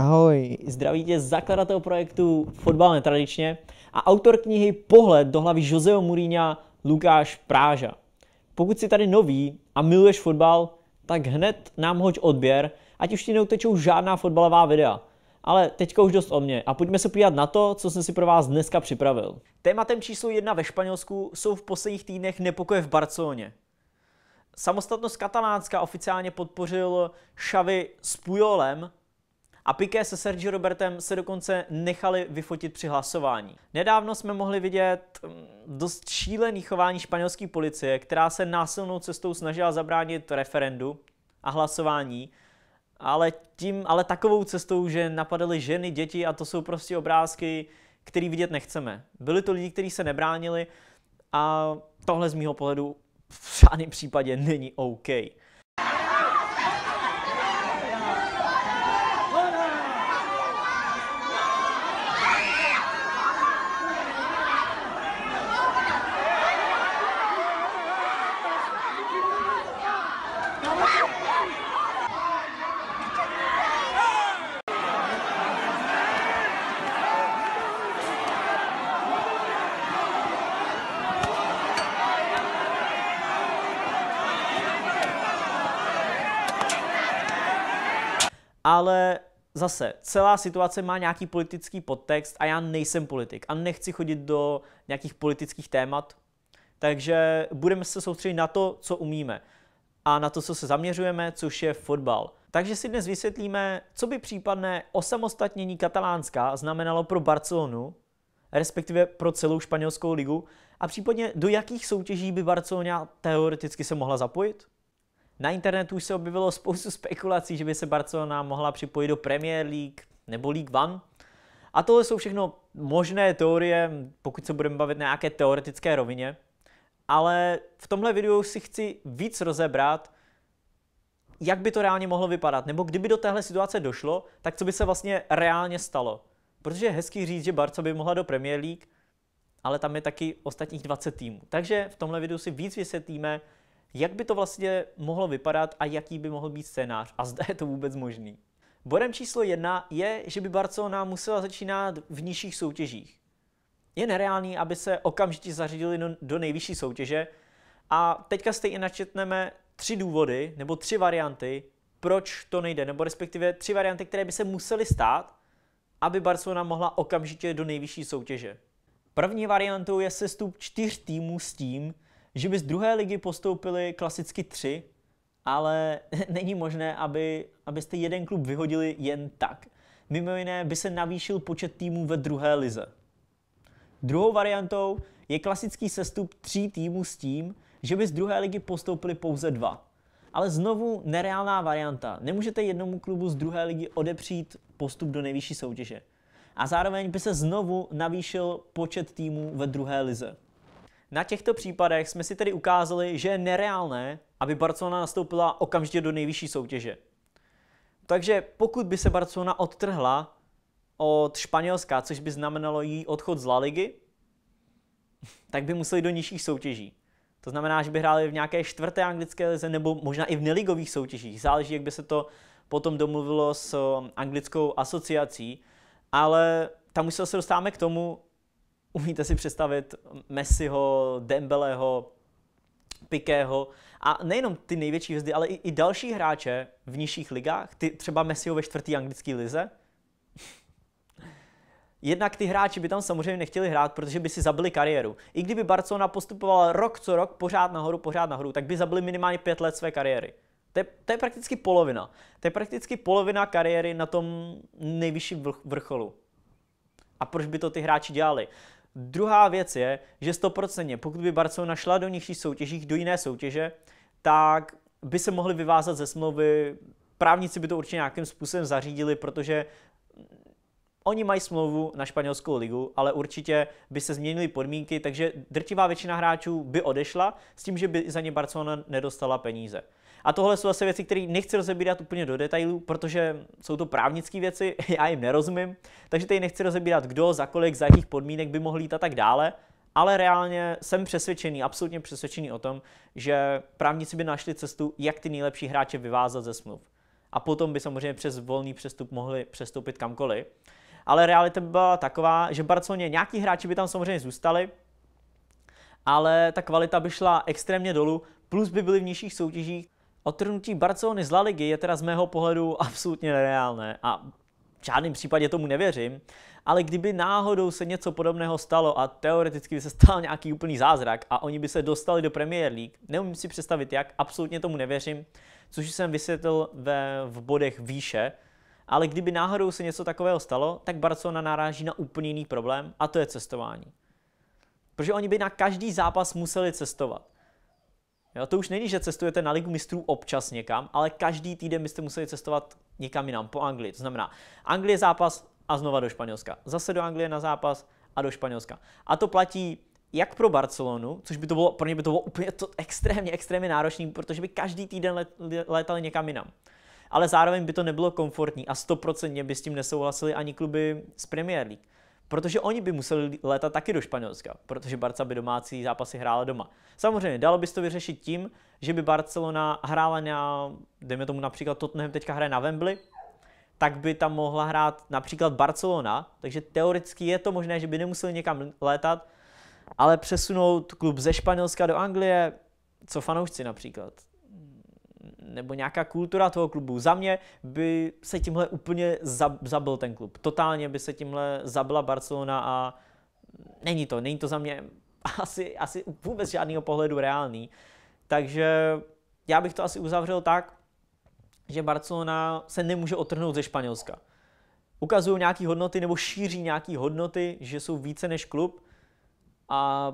Ahoj. Zdraví tě zakladatel projektu Fotbal netradičně a autor knihy Pohled do hlavy Joseho Muríňa Lukáš Práža. Pokud jsi tady nový a miluješ fotbal, tak hned nám hoď odběr, ať už ti neutečou žádná fotbalová videa. Ale teďka už dost o mě a pojďme se podívat na to, co jsem si pro vás dneska připravil. Tématem číslo jedna ve Španělsku jsou v posledních týdnech nepokoje v Barceloně. Samostatnost katalánska oficiálně podpořil Xavi s Pujolem, a Piqué se Sergio Robertem se dokonce nechali vyfotit při hlasování. Nedávno jsme mohli vidět mm, dost šílený chování španělské policie, která se násilnou cestou snažila zabránit referendu a hlasování, ale, tím, ale takovou cestou, že napadaly ženy, děti a to jsou prostě obrázky, který vidět nechceme. Byli to lidi, kteří se nebránili a tohle z mého pohledu v žádném případě není OK. ale zase, celá situace má nějaký politický podtext a já nejsem politik a nechci chodit do nějakých politických témat, takže budeme se soustředit na to, co umíme a na to, co se zaměřujeme, což je fotbal. Takže si dnes vysvětlíme, co by případné osamostatnění Katalánska znamenalo pro Barcelonu, respektive pro celou španělskou ligu a případně do jakých soutěží by Barcelona teoreticky se mohla zapojit. Na internetu už se objevilo spoustu spekulací, že by se Barcelona mohla připojit do Premier League nebo League One. A tohle jsou všechno možné teorie, pokud se budeme bavit na nějaké teoretické rovině. Ale v tomhle videu si chci víc rozebrat, jak by to reálně mohlo vypadat, nebo kdyby do téhle situace došlo, tak co by se vlastně reálně stalo. Protože je hezký říct, že Barca by mohla do Premier League, ale tam je taky ostatních 20 týmů. Takže v tomhle videu si víc vysvětlíme, jak by to vlastně mohlo vypadat a jaký by mohl být scénář a zda je to vůbec možný? Bodem číslo jedna je, že by Barcelona musela začínat v nižších soutěžích. Je nereálný, aby se okamžitě zařadili do, do nejvyšší soutěže a teďka stejně načetneme tři důvody nebo tři varianty, proč to nejde, nebo respektive tři varianty, které by se musely stát, aby Barcelona mohla okamžitě do nejvyšší soutěže. První variantou je sestup čtyř týmů s tím, že by z druhé ligy postoupili klasicky tři, ale není možné, aby, abyste jeden klub vyhodili jen tak. Mimo jiné by se navýšil počet týmů ve druhé lize. Druhou variantou je klasický sestup tří týmů s tím, že by z druhé ligy postoupili pouze dva. Ale znovu nereálná varianta. Nemůžete jednomu klubu z druhé ligy odepřít postup do nejvyšší soutěže. A zároveň by se znovu navýšil počet týmů ve druhé lize. Na těchto případech jsme si tedy ukázali, že je nereálné, aby Barcelona nastoupila okamžitě do nejvyšší soutěže. Takže pokud by se Barcelona odtrhla od Španělska, což by znamenalo její odchod z La Ligy, tak by museli do nižších soutěží. To znamená, že by hráli v nějaké čtvrté anglické lize nebo možná i v neligových soutěžích. Záleží, jak by se to potom domluvilo s anglickou asociací. Ale tam už se dostáváme k tomu, Umíte si představit Messiho, Dembeleho, Pikého a nejenom ty největší hvězdy, ale i, i další hráče v nižších ligách, ty, třeba Messiho ve čtvrtý anglické lize. Jednak ty hráči by tam samozřejmě nechtěli hrát, protože by si zabili kariéru. I kdyby Barcelona postupovala rok co rok, pořád nahoru, pořád nahoru, tak by zabili minimálně pět let své kariéry. To je, to je prakticky polovina. To je prakticky polovina kariéry na tom nejvyšším vrcholu. A proč by to ty hráči dělali? Druhá věc je, že 100%, pokud by Barcelona šla do nižších soutěžích, do jiné soutěže, tak by se mohli vyvázat ze smlouvy. Právníci by to určitě nějakým způsobem zařídili, protože Oni mají smlouvu na španělskou ligu, ale určitě by se změnily podmínky, takže drtivá většina hráčů by odešla s tím, že by za ně Barcelona nedostala peníze. A tohle jsou zase věci, které nechci rozebírat úplně do detailů, protože jsou to právnické věci, já jim nerozumím, takže tady nechci rozebírat, kdo, za kolik, za jakých podmínek by mohl jít a tak dále. Ale reálně jsem přesvědčený, absolutně přesvědčený o tom, že právníci by našli cestu, jak ty nejlepší hráče vyvázat ze smluv. A potom by samozřejmě přes volný přestup mohli přestoupit kamkoliv. Ale realita by byla taková, že Barceloně nějaký hráči by tam samozřejmě zůstali, ale ta kvalita by šla extrémně dolů, plus by byly v nižších soutěžích, Otrnutí Barcelony z La Ligy je teda z mého pohledu absolutně nereálné a v žádném případě tomu nevěřím, ale kdyby náhodou se něco podobného stalo a teoreticky by se stal nějaký úplný zázrak a oni by se dostali do Premier League, neumím si představit jak, absolutně tomu nevěřím, což jsem vysvětlil ve, v bodech výše, ale kdyby náhodou se něco takového stalo, tak Barcelona naráží na úplně jiný problém a to je cestování. Protože oni by na každý zápas museli cestovat. Jo, to už není, že cestujete na ligu mistrů občas někam, ale každý týden byste museli cestovat někam jinam po Anglii. To znamená, Anglie zápas a znova do Španělska. Zase do Anglie na zápas a do Španělska. A to platí jak pro Barcelonu, což by to bylo, pro ně by to bylo úplně to extrémně, extrémně náročné, protože by každý týden létali někam jinam. Ale zároveň by to nebylo komfortní a stoprocentně by s tím nesouhlasili ani kluby z Premier League. Protože oni by museli létat taky do Španělska, protože Barca by domácí zápasy hrála doma. Samozřejmě, dalo by se to vyřešit tím, že by Barcelona hrála na, dejme tomu například Tottenham teďka hraje na Wembley, tak by tam mohla hrát například Barcelona, takže teoreticky je to možné, že by nemuseli někam létat, ale přesunout klub ze Španělska do Anglie, co fanoušci například nebo nějaká kultura toho klubu. Za mě by se tímhle úplně zabil ten klub. Totálně by se tímhle zabila Barcelona a není to, není to za mě asi, asi vůbec žádného pohledu reálný. Takže já bych to asi uzavřel tak, že Barcelona se nemůže otrhnout ze Španělska. Ukazují nějaké hodnoty nebo šíří nějaké hodnoty, že jsou více než klub a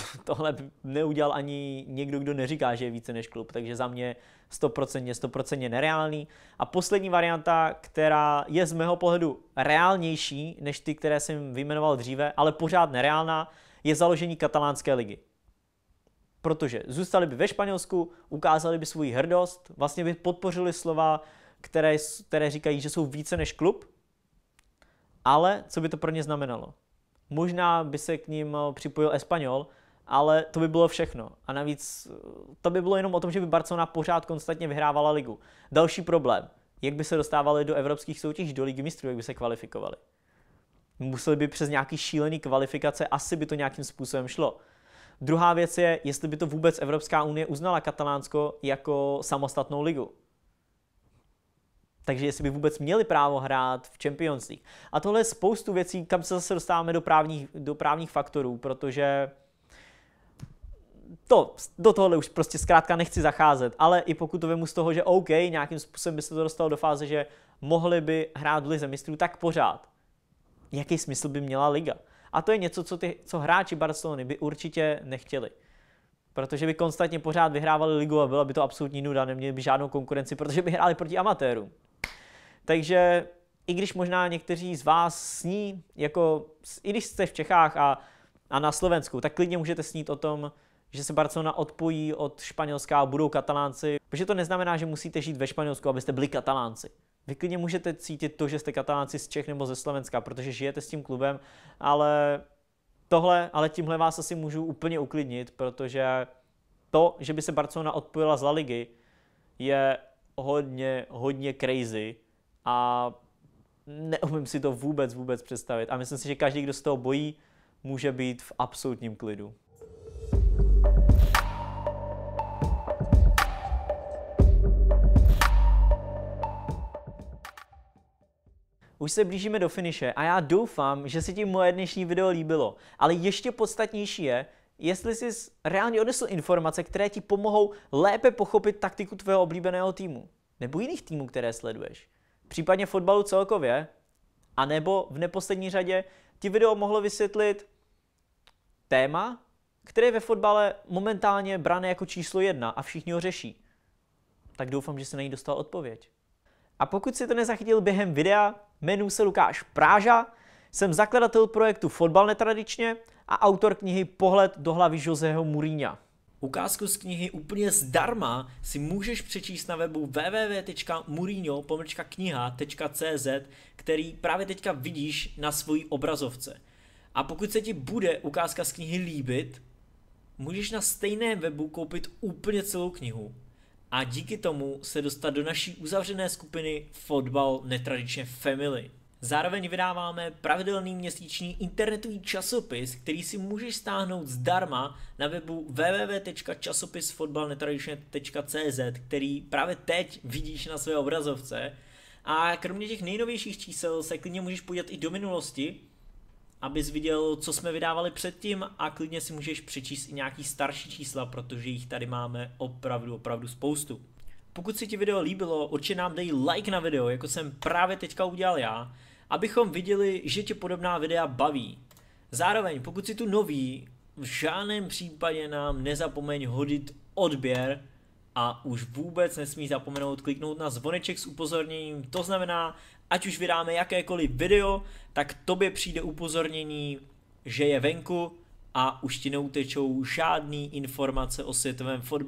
tohle neudělal ani někdo, kdo neříká, že je více než klub, takže za mě 100%, 100% nereálný. A poslední varianta, která je z mého pohledu reálnější než ty, které jsem vyjmenoval dříve, ale pořád nereálná, je založení katalánské ligy. Protože zůstali by ve Španělsku, ukázali by svůj hrdost, vlastně by podpořili slova, které, které říkají, že jsou více než klub, ale co by to pro ně znamenalo? Možná by se k ním připojil Espanol, ale to by bylo všechno. A navíc to by bylo jenom o tom, že by Barcelona pořád konstantně vyhrávala ligu. Další problém. Jak by se dostávali do evropských soutěží, do ligy mistrů, jak by se kvalifikovali? Museli by přes nějaký šílený kvalifikace, asi by to nějakým způsobem šlo. Druhá věc je, jestli by to vůbec Evropská unie uznala Katalánsko jako samostatnou ligu. Takže jestli by vůbec měli právo hrát v Champions League. A tohle je spoustu věcí, kam se zase dostáváme do právních, do právních faktorů, protože to, do tohohle už prostě zkrátka nechci zacházet, ale i pokud to vemu z toho, že OK, nějakým způsobem by se to dostalo do fáze, že mohli by hrát v lize mistrů, tak pořád. Jaký smysl by měla liga? A to je něco, co, ty, co hráči Barcelony by určitě nechtěli. Protože by konstantně pořád vyhrávali ligu a byla by to absolutní nuda, neměli by žádnou konkurenci, protože by hráli proti amatérům. Takže i když možná někteří z vás sní, jako i když jste v Čechách a, a na Slovensku, tak klidně můžete snít o tom, že se Barcelona odpojí od Španělska a budou katalánci, protože to neznamená, že musíte žít ve Španělsku, abyste byli katalánci. Vy klidně můžete cítit to, že jste katalánci z Čech nebo ze Slovenska, protože žijete s tím klubem, ale tohle, ale tímhle vás asi můžu úplně uklidnit, protože to, že by se Barcelona odpojila z La Ligy, je hodně, hodně crazy a neumím si to vůbec, vůbec představit. A myslím si, že každý, kdo se toho bojí, může být v absolutním klidu. Už se blížíme do finiše a já doufám, že si ti moje dnešní video líbilo. Ale ještě podstatnější je, jestli jsi reálně odnesl informace, které ti pomohou lépe pochopit taktiku tvého oblíbeného týmu. Nebo jiných týmů, které sleduješ. Případně fotbalu celkově. A nebo v neposlední řadě ti video mohlo vysvětlit téma, které je ve fotbale momentálně brané jako číslo jedna a všichni ho řeší. Tak doufám, že se na ní dostal odpověď. A pokud si to nezachytil během videa, Jmenuji se Lukáš Práža, jsem zakladatel projektu Fotbal netradičně a autor knihy Pohled do hlavy Joseho Muríňa. Ukázku z knihy úplně zdarma si můžeš přečíst na webu www.murino.kniha.cz, který právě teďka vidíš na svojí obrazovce. A pokud se ti bude ukázka z knihy líbit, můžeš na stejném webu koupit úplně celou knihu a díky tomu se dostat do naší uzavřené skupiny Fotbal netradičně Family. Zároveň vydáváme pravidelný měsíční internetový časopis, který si můžeš stáhnout zdarma na webu www.časopisfotbalnetradičně.cz, který právě teď vidíš na své obrazovce. A kromě těch nejnovějších čísel se klidně můžeš podívat i do minulosti, abys viděl, co jsme vydávali předtím a klidně si můžeš přečíst i nějaký starší čísla, protože jich tady máme opravdu, opravdu spoustu. Pokud si ti video líbilo, určitě nám dej like na video, jako jsem právě teďka udělal já, abychom viděli, že tě podobná videa baví. Zároveň, pokud si tu nový, v žádném případě nám nezapomeň hodit odběr, a už vůbec nesmí zapomenout kliknout na zvoneček s upozorněním, to znamená, ať už vydáme jakékoliv video, tak tobě přijde upozornění, že je venku a už ti neutečou žádný informace o světovém fotbalu.